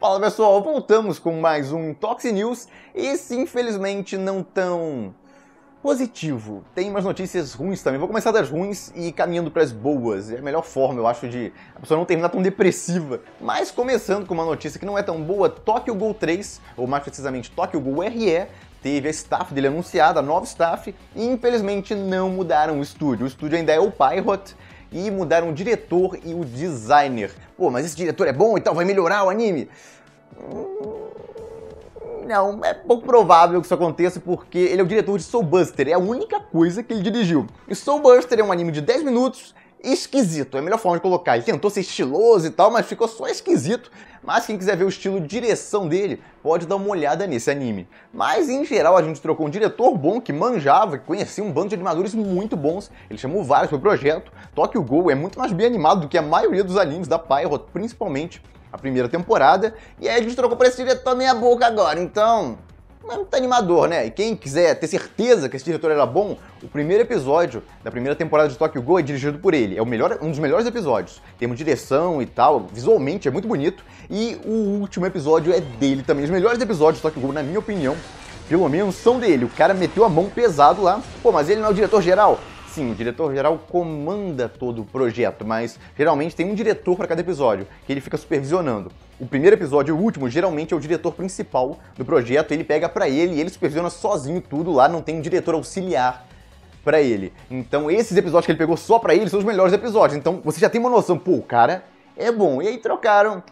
Fala pessoal, voltamos com mais um Toxi News e esse infelizmente não tão positivo. Tem umas notícias ruins também. Vou começar das ruins e ir caminhando para as boas. É a melhor forma, eu acho, de a pessoa não terminar tão depressiva. Mas começando com uma notícia que não é tão boa, Tokyo Ghoul 3, ou mais precisamente Tokyo Ghoul RE, teve a staff dele anunciada, a nova staff, e infelizmente não mudaram o estúdio. O estúdio ainda é o Pirate, e mudaram o diretor e o designer. Pô, mas esse diretor é bom e então tal, vai melhorar o anime? Não, é pouco provável que isso aconteça porque ele é o diretor de Soul Buster, é a única coisa que ele dirigiu. E Soul Buster é um anime de 10 minutos esquisito, é a melhor forma de colocar. Ele tentou ser estiloso e tal, mas ficou só esquisito. Mas quem quiser ver o estilo de direção dele, pode dar uma olhada nesse anime. Mas em geral a gente trocou um diretor bom que manjava, que conhecia um bando de animadores muito bons. Ele chamou vários pro projeto. Tokyo Go é muito mais bem animado do que a maioria dos animes da Pyro, principalmente a primeira temporada, e aí a gente trocou pra esse diretor meia boca agora, então... não é muito animador, né? E quem quiser ter certeza que esse diretor era bom, o primeiro episódio da primeira temporada de Tokyo Go é dirigido por ele. É o melhor, um dos melhores episódios. Temos direção e tal, visualmente é muito bonito. E o último episódio é dele também. Os melhores episódios de Tokyo Go, na minha opinião, pelo menos são dele. O cara meteu a mão pesado lá. Pô, mas ele não é o diretor geral. Sim, o diretor-geral comanda todo o projeto, mas geralmente tem um diretor para cada episódio, que ele fica supervisionando. O primeiro episódio e o último geralmente é o diretor principal do projeto, ele pega para ele e ele supervisiona sozinho tudo lá, não tem um diretor auxiliar para ele. Então esses episódios que ele pegou só para ele são os melhores episódios. Então você já tem uma noção, pô, o cara é bom. E aí trocaram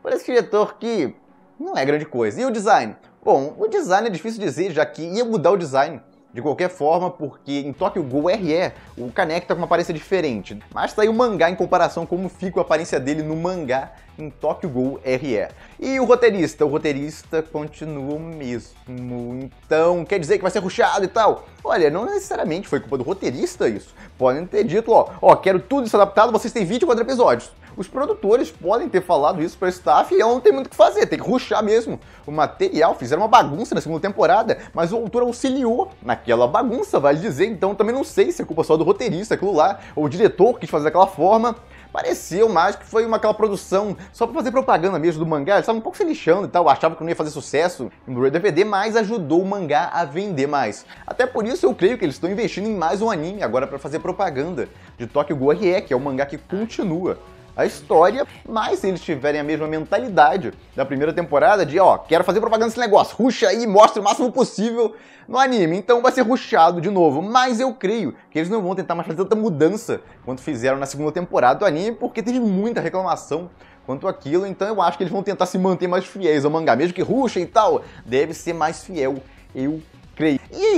por esse diretor que não é grande coisa. E o design? Bom, o design é difícil dizer, já que ia mudar o design de qualquer forma, porque em Tokyo Go RE o Kaneki tá com uma aparência diferente. Mas tá aí o mangá em comparação como fica a aparência dele no mangá em Tokyo Go RE. E o roteirista? O roteirista continua o mesmo. Então, quer dizer que vai ser ruxado e tal? Olha, não necessariamente foi culpa do roteirista isso. Podem ter dito, ó, ó, quero tudo isso adaptado, vocês têm 24 episódios. Os produtores podem ter falado isso para o staff e ela não tem muito o que fazer, tem que ruxar mesmo. O material fizeram uma bagunça na segunda temporada, mas o autor auxiliou naquela bagunça, vale dizer, então também não sei se é culpa só do roteirista, aquilo lá, ou o diretor quis fazer daquela forma. Pareceu mais que foi uma, aquela produção só para fazer propaganda mesmo do mangá. Eles estavam um pouco se lixando e tal, achavam que não ia fazer sucesso em Blu-ray DVD, mas ajudou o mangá a vender mais. Até por isso eu creio que eles estão investindo em mais um anime agora para fazer propaganda de Tokyo Ghoul que é o um mangá que continua a história, mas se eles tiverem a mesma mentalidade da primeira temporada de, ó, quero fazer propaganda desse negócio, ruxa aí, mostra o máximo possível no anime. Então vai ser ruxado de novo, mas eu creio que eles não vão tentar mais fazer tanta mudança quanto fizeram na segunda temporada do anime, porque teve muita reclamação quanto aquilo, então eu acho que eles vão tentar se manter mais fiéis ao mangá, mesmo que ruxa e tal, deve ser mais fiel, eu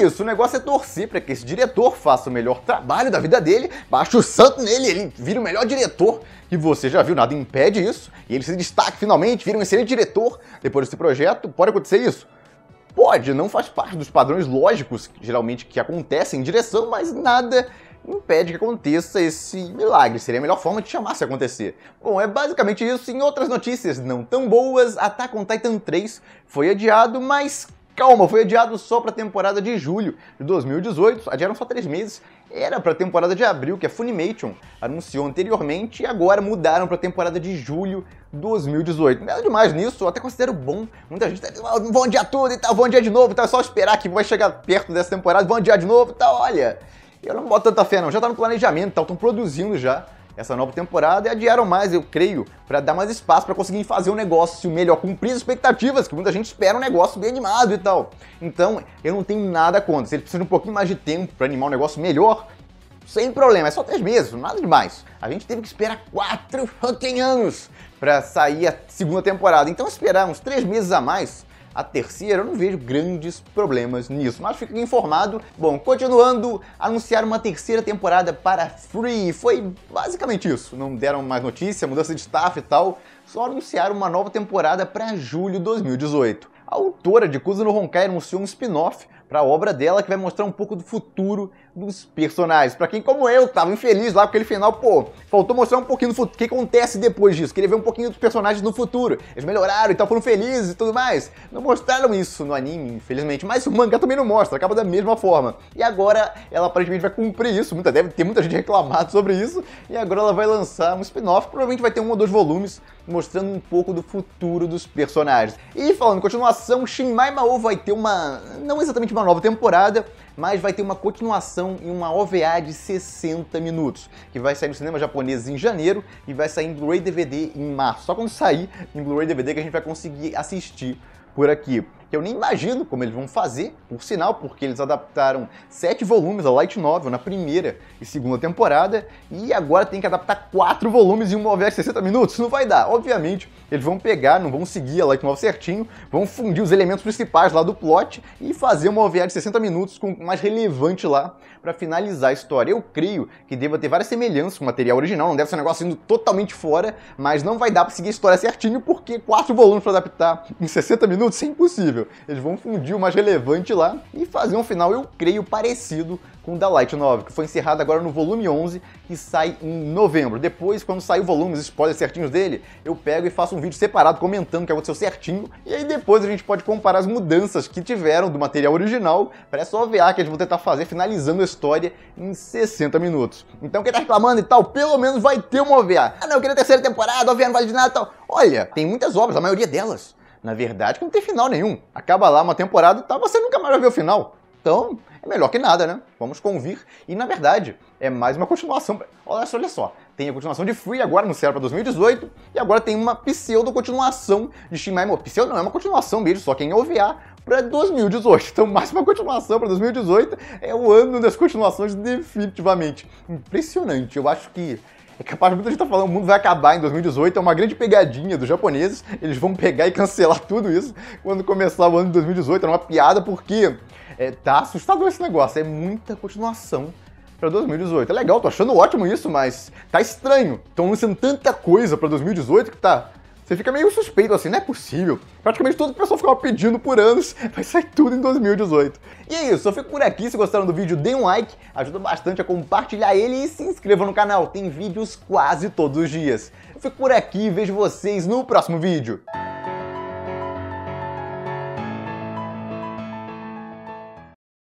isso, o negócio é torcer para que esse diretor faça o melhor trabalho da vida dele, baixe o santo nele, ele vira o melhor diretor que você já viu, nada impede isso, e ele se destaque finalmente, vira um excelente diretor depois desse projeto, pode acontecer isso? Pode, não faz parte dos padrões lógicos, geralmente, que acontecem em direção, mas nada impede que aconteça esse milagre. Seria a melhor forma de chamar se acontecer. Bom, é basicamente isso. Em outras notícias não tão boas, Attack on Titan 3 foi adiado, mas Calma, foi adiado só para a temporada de julho de 2018, adiaram só três meses. Era para a temporada de abril, que a Funimation anunciou anteriormente, e agora mudaram para a temporada de julho de 2018. Nada demais nisso, eu até considero bom. Muita gente tá dizendo, ah, vão adiar tudo e tal, vão adiar de novo, tá? É só esperar que vai chegar perto dessa temporada, vão adiar de novo e tal. Olha, eu não boto tanta fé não, já tá no planejamento e tá, tal, estão produzindo já essa nova temporada é e adiaram mais, eu creio, para dar mais espaço para conseguir fazer um negócio melhor, cumprir as expectativas, que muita gente espera um negócio bem animado e tal. Então, eu não tenho nada contra. Se eles precisam de um pouquinho mais de tempo para animar um negócio melhor, sem problema, é só três meses, nada demais. A gente teve que esperar quatro fucking anos para sair a segunda temporada. Então, esperar uns três meses a mais a terceira, eu não vejo grandes problemas nisso, mas fique informado. Bom, continuando, anunciaram uma terceira temporada para Free, foi basicamente isso. Não deram mais notícia, mudança de staff e tal, só anunciaram uma nova temporada para julho de 2018. A autora de Kuzo no Honkai anunciou um spin-off para a obra dela, que vai mostrar um pouco do futuro dos personagens. Para quem, como eu, tava infeliz lá com aquele final, pô, faltou mostrar um pouquinho do o que acontece depois disso. Queria ver um pouquinho dos personagens no futuro. Eles melhoraram e então tal, foram felizes e tudo mais. Não mostraram isso no anime, infelizmente, mas o mangá também não mostra, acaba da mesma forma. E agora ela aparentemente vai cumprir isso, muita, deve ter muita gente reclamado sobre isso, e agora ela vai lançar um spin-off, provavelmente vai ter um ou dois volumes mostrando um pouco do futuro dos personagens. E falando em continuação, Shin Maimao vai ter uma não exatamente uma nova temporada, mas vai ter uma continuação e uma OVA de 60 minutos, que vai sair no cinema japonês em janeiro e vai sair em Blu-ray DVD em março. Só quando sair em Blu-ray DVD que a gente vai conseguir assistir por aqui. Que eu nem imagino como eles vão fazer, por sinal, porque eles adaptaram sete volumes da Light Novel na primeira e segunda temporada, e agora tem que adaptar quatro volumes em uma OVA de 60 minutos. Não vai dar. Obviamente, eles vão pegar, não vão seguir a Light Novel certinho, vão fundir os elementos principais lá do plot e fazer uma OVA de 60 minutos com mais relevante lá para finalizar a história. Eu creio que deva ter várias semelhanças com o material original, não deve ser um negócio indo totalmente fora, mas não vai dar para seguir a história certinho porque quatro volumes para adaptar em 60 minutos possível é impossível Eles vão fundir o mais relevante lá e fazer um final, eu creio, parecido com o da Light 9, que foi encerrado agora no volume 11 que sai em novembro. Depois, quando sair o volume, os spoilers certinhos dele, eu pego e faço um vídeo separado comentando o que aconteceu certinho e aí depois a gente pode comparar as mudanças que tiveram do material original para essa OVA que eles vão tentar fazer finalizando a história em 60 minutos. Então quem tá reclamando e tal, pelo menos vai ter uma OVA. Ah não, eu queria terceira temporada, OVA não vale de nada e tal. Olha, tem muitas obras, a maioria delas na verdade, que não tem final nenhum. Acaba lá uma temporada e tá, você nunca mais vai ver o final. Então, é melhor que nada, né? Vamos convir. E, na verdade, é mais uma continuação. Olha só, olha só. Tem a continuação de Free agora no céu para 2018. E agora tem uma pseudo-continuação de Shin Mai Pseudo não, é uma continuação mesmo, só quem OVA para 2018. Então, mais uma continuação para 2018. É o ano das continuações, definitivamente. Impressionante. Eu acho que é capaz de muita gente tá falando, o mundo vai acabar em 2018, é uma grande pegadinha dos japoneses, eles vão pegar e cancelar tudo isso quando começar o ano de 2018, era é uma piada porque é, tá assustador esse negócio, é muita continuação para 2018. É legal, tô achando ótimo isso, mas tá estranho. Estão lançando tanta coisa para 2018 que tá você fica meio suspeito assim, não é possível. Praticamente todo o pessoal ficava pedindo por anos, vai sair tudo em 2018. E é isso, eu fico por aqui. Se gostaram do vídeo, dê um like, ajuda bastante a compartilhar ele e se inscreva no canal. Tem vídeos quase todos os dias. Eu fico por aqui e vejo vocês no próximo vídeo.